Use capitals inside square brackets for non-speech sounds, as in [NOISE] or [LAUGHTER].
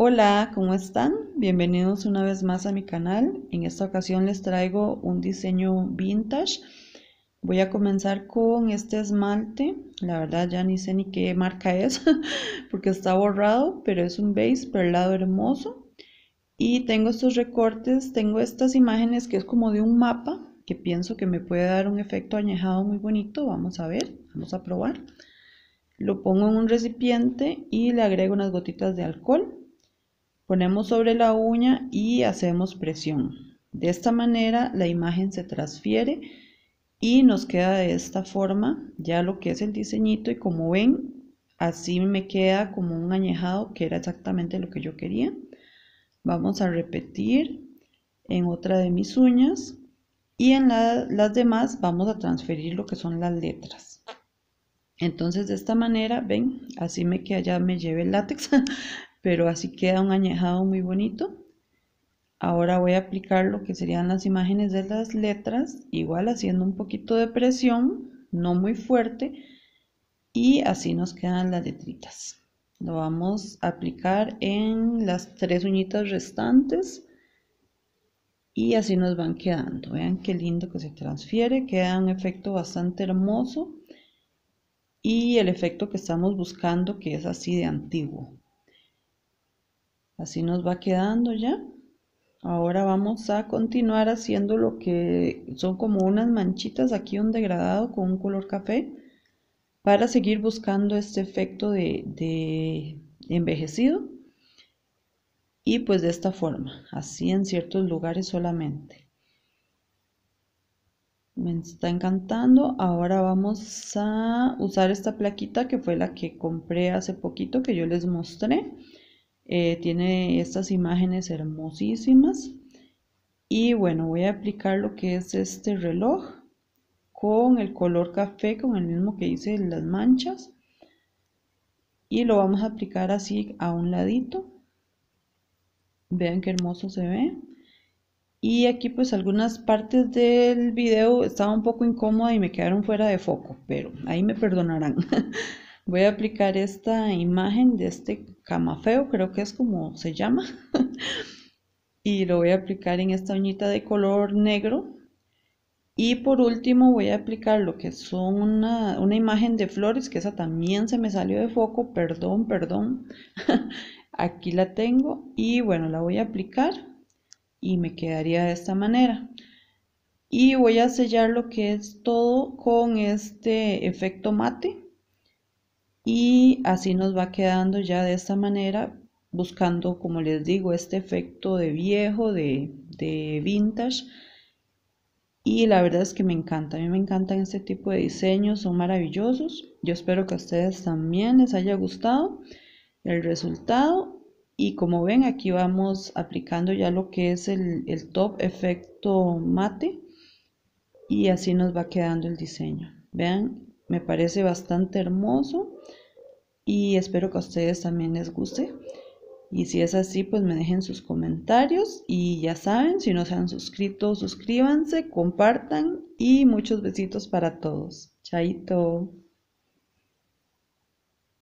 Hola, ¿cómo están? Bienvenidos una vez más a mi canal. En esta ocasión les traigo un diseño vintage. Voy a comenzar con este esmalte. La verdad ya ni sé ni qué marca es [LAUGHS] porque está borrado, pero es un beige perlado hermoso. Y tengo estos recortes, tengo estas imágenes que es como de un mapa que pienso que me puede dar un efecto añejado muy bonito. Vamos a ver, vamos a probar. Lo pongo en un recipiente y le agrego unas gotitas de alcohol Ponemos sobre la uña y hacemos presión. De esta manera la imagen se transfiere y nos queda de esta forma ya lo que es el diseñito y como ven así me queda como un añejado que era exactamente lo que yo quería. Vamos a repetir en otra de mis uñas y en las demás vamos a transferir lo que son las letras. Entonces de esta manera, ven, así me queda, ya me lleve el látex, [LAUGHS] pero así queda un añejado muy bonito. Ahora voy a aplicar lo que serían las imágenes de las letras, igual haciendo un poquito de presión, no muy fuerte, y así nos quedan las letritas. Lo vamos a aplicar en las tres uñitas restantes y así nos van quedando. Vean qué lindo que se transfiere, queda un efecto bastante hermoso y el efecto que estamos buscando que es así de antiguo. Así nos va quedando ya. Ahora vamos a continuar haciendo lo que son como unas manchitas, aquí un degradado con un color café, para seguir buscando este efecto de, envejecido. Y pues de esta forma, así en ciertos lugares solamente. Me está encantando. Ahora vamos a usar esta plaquita que fue la que compré hace poquito que yo les mostré. Eh, tiene estas imágenes hermosísimas. Y bueno, voy a aplicar lo que es este reloj con el color café, con el mismo que hice en las manchas. Y lo vamos a aplicar así a un ladito. Vean qué hermoso se ve. Y aquí pues algunas partes del video estaba un poco incómoda y me quedaron fuera de foco, pero ahí me perdonarán. [LAUGHS] voy a aplicar esta imagen de este camafeo, creo que es como se llama, [LAUGHS] y lo voy a aplicar en esta uñita de color negro. Y por último voy a aplicar lo que son una, imagen de flores, que esa también se me salió de foco, perdón, perdón. [LAUGHS] Aquí la tengo y bueno, la voy a aplicar y me quedaría de esta manera y voy a sellar lo que es todo con este efecto mate y así nos va quedando ya de esta manera buscando como les digo este efecto de viejo de, vintage y la verdad es que me encanta, a mí me encantan este tipo de diseños, son maravillosos. Yo espero que a ustedes también les haya gustado el resultado. Y como ven, aquí vamos aplicando ya lo que es el, el top efecto mate y así nos va quedando el diseño. Vean me parece bastante hermoso y espero que a ustedes también les guste. Y si es así, pues me dejen sus comentarios y ya saben, si no se han suscrito, suscríbanse, compartan y muchos besitos para todos. Chaito.